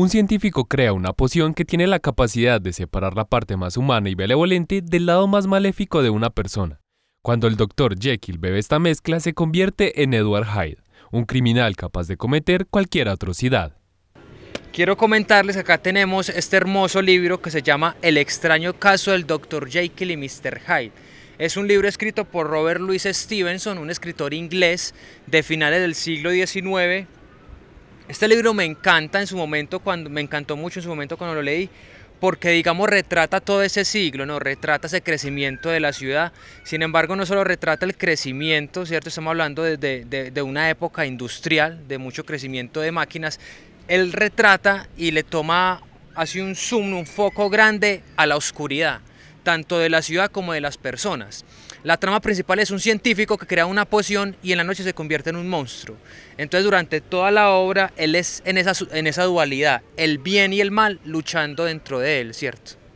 un científico crea una poción que tiene la capacidad de separar la parte más humana y benevolente del lado más maléfico de una persona. Cuando el Dr. Jekyll bebe esta mezcla, se convierte en Edward Hyde, un criminal capaz de cometer cualquier atrocidad. Quiero comentarles, acá tenemos este hermoso libro que se llama El extraño caso del Dr. Jekyll y Mr. Hyde. Es un libro escrito por Robert Louis Stevenson, un escritor inglés de finales del siglo XIX, este libro me encanta en su momento, cuando, me encantó mucho en su momento cuando lo leí, porque digamos retrata todo ese siglo, ¿no? retrata ese crecimiento de la ciudad, sin embargo no solo retrata el crecimiento, ¿cierto? estamos hablando de, de, una época industrial, de mucho crecimiento de máquinas, él retrata y le toma, así un zoom, un foco grande a la oscuridad, tanto de la ciudad como de las personas. La trama principal es un científico que crea una poción y en la noche se convierte en un monstruo. Entonces durante toda la obra él es en esa, en esa dualidad, el bien y el mal luchando dentro de él, ¿cierto?